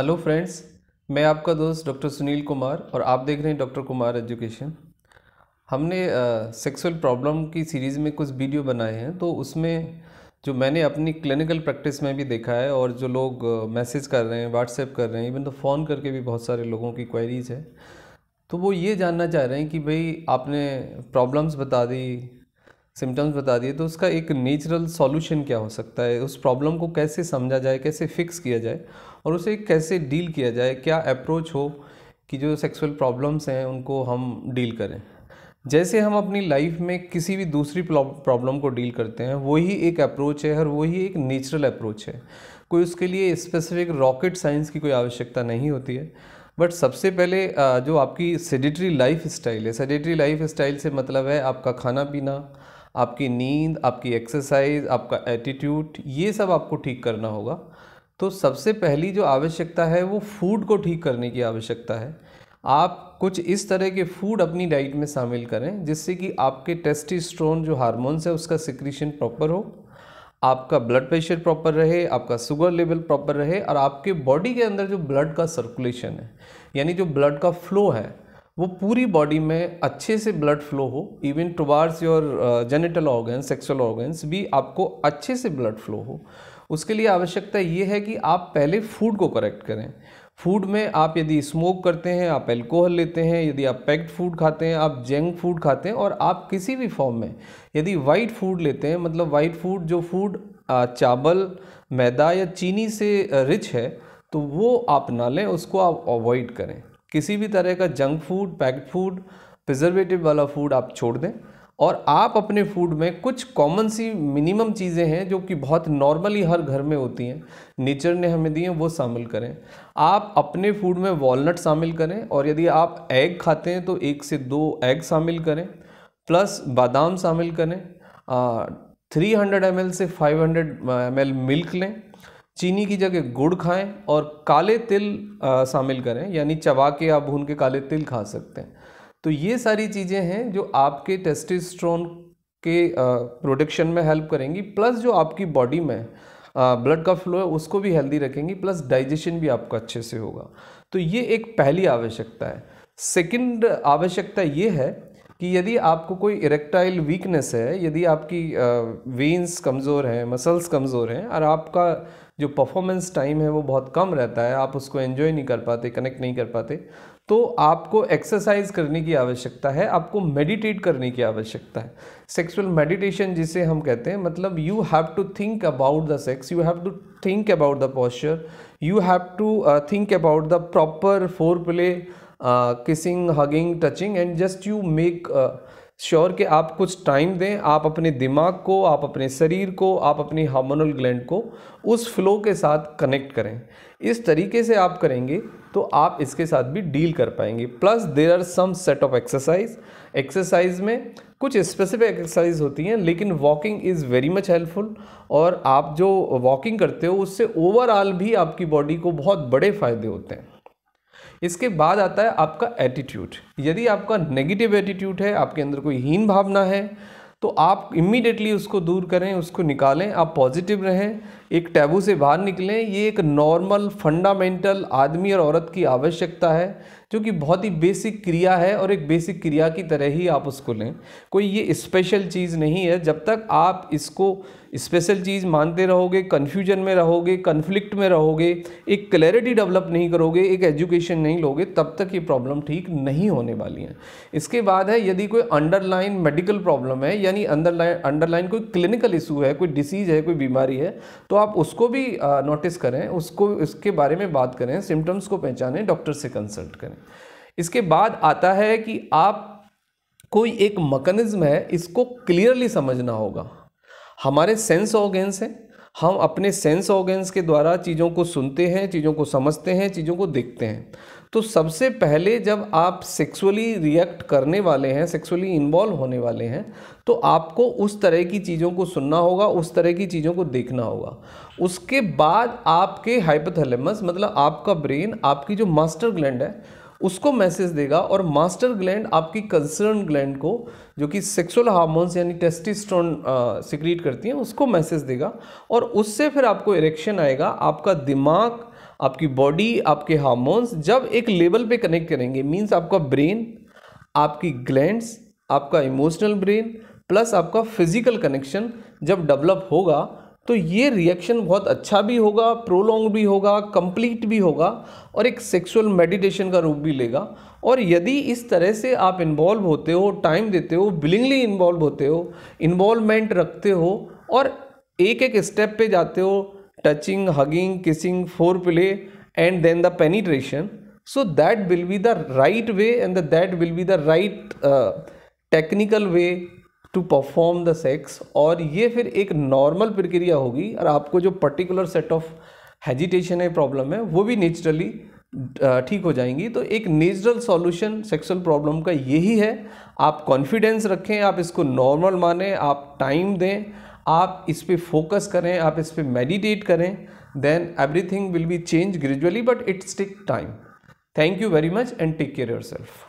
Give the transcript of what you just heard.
hello friends मैं आपका दोस्त डॉक्टर सुनील कुमार और आप देख रहे हैं डॉक्टर कुमार एजुकेशन हमने सेक्सुअल प्रॉब्लम की सीरीज़ में कुछ वीडियो बनाए हैं तो उसमें जो मैंने अपनी क्लिनिकल प्रैक्टिस में भी देखा है और जो लोग मैसेज कर रहे हैं व्हाट्सएप कर रहे हैं इवन तो फ़ोन करके भी बहुत सारे लोगों की क्वेरीज है तो वो ये जानना चाह रहे हैं कि भाई आपने प्रॉब्लम्स बता दी सिम्टम्स बता दिए तो उसका एक नेचुरल सॉल्यूशन क्या हो सकता है उस प्रॉब्लम को कैसे समझा जाए कैसे फिक्स किया जाए और उसे कैसे डील किया जाए क्या अप्रोच हो कि जो सेक्सुअल प्रॉब्लम्स हैं उनको हम डील करें जैसे हम अपनी लाइफ में किसी भी दूसरी प्रॉब्लम को डील करते हैं वही एक अप्रोच है और वही एक नेचुरल अप्रोच है कोई उसके लिए स्पेसिफिक रॉकेट साइंस की कोई आवश्यकता नहीं होती है बट सबसे पहले जो आपकी सेडिटरी लाइफ स्टाइल है सेडिटरी लाइफ स्टाइल से मतलब है आपका खाना पीना आपकी नींद आपकी एक्सरसाइज आपका एटीट्यूड ये सब आपको ठीक करना होगा तो सबसे पहली जो आवश्यकता है वो फूड को ठीक करने की आवश्यकता है आप कुछ इस तरह के फूड अपनी डाइट में शामिल करें जिससे कि आपके टेस्टिस्ट्रोन जो हार्मोन्स है उसका सिक्रीशन प्रॉपर हो आपका ब्लड प्रेशर प्रॉपर रहे आपका शुगर लेवल प्रॉपर रहे और आपके बॉडी के अंदर जो ब्लड का सर्कुलेशन है यानी जो ब्लड का फ्लो है वो पूरी बॉडी में अच्छे से ब्लड फ्लो हो even towards your genital organ sexual organs भी आपको अच्छे से ब्लड फ्लो हो उसके लिए आवश्यकता ये है कि आप पहले फूड को करेक्ट करें फूड में आप यदि स्मोक करते हैं आप एल्कोहल लेते हैं यदि आप पैक्ड फूड खाते हैं आप जंक फूड खाते हैं और आप किसी भी फॉर्म में यदि वाइट फूड लेते हैं मतलब वाइट फूड जो फूड uh, चावल मैदा या चीनी से रिच uh, है तो वो आप ना लें उसको आप अवॉइड करें किसी भी तरह का junk food packed food preservative वाला फूड आप छोड़ दें और आप अपने फूड में कुछ कॉमन सी मिनिमम चीज़ें हैं जो कि बहुत नॉर्मली हर घर में होती हैं नेचर ने हमें दी हैं वो शामिल करें आप अपने फूड में वॉलनट शामिल करें और यदि आप एग खाते हैं तो एक से दो एग शामिल करें प्लस बादाम शामिल करें थ्री हंड्रेड एम से फाइव हंड्रेड एम मिल्क लें चीनी की जगह गुड़ खाएं और काले तिल शामिल करें यानी चबा के आप भून के काले तिल खा सकते हैं तो ये सारी चीज़ें हैं जो आपके टेस्टिस्ट्रोन के प्रोडक्शन में हेल्प करेंगी प्लस जो आपकी बॉडी में ब्लड का फ्लो है उसको भी हेल्दी रखेंगी प्लस डाइजेशन भी आपका अच्छे से होगा तो ये एक पहली आवश्यकता है सेकंड आवश्यकता ये है कि यदि आपको कोई इरेक्टाइल वीकनेस है यदि आपकी वेन्स कमज़ोर हैं मसल्स कमज़ोर हैं और आपका जो परफॉर्मेंस टाइम है वो बहुत कम रहता है आप उसको एंजॉय नहीं कर पाते कनेक्ट नहीं कर पाते तो आपको एक्सरसाइज करने की आवश्यकता है आपको मेडिटेट करने की आवश्यकता है सेक्सुअल मेडिटेशन जिसे हम कहते हैं मतलब you have to think about the sex you have to think about the posture you have to think about the proper foreplay kissing hugging touching and just you make sure कि आप कुछ time दें आप अपने दिमाग को आप अपने शरीर को आप अपने हार्मोनल ग्लैंड को उस फ्लो के साथ कनेक्ट करें इस तरीके से आप करेंगे तो आप इसके साथ भी डील कर पाएंगे plus there are some set of exercise exercise में कुछ स्पेसिफिक एक्सरसाइज होती हैं लेकिन walking is very much helpful और आप जो वॉकिंग करते हो उससे ओवरऑल भी आपकी बॉडी को बहुत बड़े फ़ायदे होते हैं इसके बाद आता है आपका एटीट्यूड यदि आपका नेगेटिव एटीट्यूड है आपके अंदर कोई हीन भावना है तो आप इमीडिएटली उसको दूर करें उसको निकालें आप पॉजिटिव रहें एक टैबू से बाहर निकलें ये एक नॉर्मल फंडामेंटल आदमी और औरत की आवश्यकता है जो कि बहुत ही बेसिक क्रिया है और एक बेसिक क्रिया की तरह ही आप उसको लें कोई ये स्पेशल चीज़ नहीं है जब तक आप इसको स्पेशल चीज़ मानते रहोगे कन्फ्यूजन में रहोगे कन्फ्लिक्ट में रहोगे एक क्लैरिटी डेवलप नहीं करोगे एक एजुकेशन नहीं लोगे तब तक ये प्रॉब्लम ठीक नहीं होने वाली है इसके बाद है यदि कोई अंडरलाइन मेडिकल प्रॉब्लम है यानी अंडरलाइन अंडरलाइन कोई क्लिनिकल इशू है कोई डिसीज़ है कोई बीमारी है तो तो आप उसको भी नोटिस करें उसको उसके बारे में बात करें सिम्टम्स को पहचानें डॉक्टर से कंसल्ट करें इसके बाद आता है कि आप कोई एक मकनिज़्म है इसको क्लियरली समझना होगा हमारे सेंस ऑर्गेंस हैं हम अपने सेंस ऑर्गेंस के द्वारा चीज़ों को सुनते हैं चीज़ों को समझते हैं चीज़ों को देखते हैं तो सबसे पहले जब आप सेक्सुअली रिएक्ट करने वाले हैं सेक्सुअली इन्वॉल्व होने वाले हैं तो आपको उस तरह की चीज़ों को सुनना होगा उस तरह की चीज़ों को देखना होगा उसके बाद आपके हाइपोथैलेमस मतलब आपका ब्रेन आपकी जो मास्टर ग्लैंड है उसको मैसेज देगा और मास्टर ग्लैंड आपकी कंसर्न ग्लैंड को जो कि सेक्सुअल हार्मोन्स यानी टेस्टिस्ट्रॉन सिक्रीट करती हैं उसको मैसेज देगा और उससे फिर आपको इरेक्शन आएगा आपका दिमाग आपकी बॉडी आपके हार्मोन्स जब एक लेवल पे कनेक्ट करेंगे मींस आपका ब्रेन आपकी ग्लैंड्स आपका इमोशनल ब्रेन प्लस आपका फिजिकल कनेक्शन जब डेवलप होगा तो ये रिएक्शन बहुत अच्छा भी होगा प्रोलॉन्ग भी होगा कंप्लीट भी होगा और एक सेक्सुअल मेडिटेशन का रूप भी लेगा और यदि इस तरह से आप इन्वॉल्व होते हो टाइम देते हो विलिंगली इन्वॉल्व होते हो इन्वॉल्वमेंट रखते हो और एक एक स्टेप पे जाते हो touching hugging kissing foreplay and then the penetration so that will be the right way and that will be the right technical way to perform the sex और ये फिर एक नॉर्मल प्रक्रिया होगी और आपको जो पर्टिकुलर सेट ऑफ हेजिटेशन है प्रॉब्लम है वो भी नेचुरली ठीक हो जाएंगी तो एक नेचुरल सॉल्यूशन सेक्सुअल प्रॉब्लम का यही है आप कॉन्फिडेंस रखें आप इसको नॉर्मल माने आप टाइम दें आप इस पर फोकस करें आप इस पर मेडिटेट करें then everything will be change gradually but it's take time thank you very much and take care your self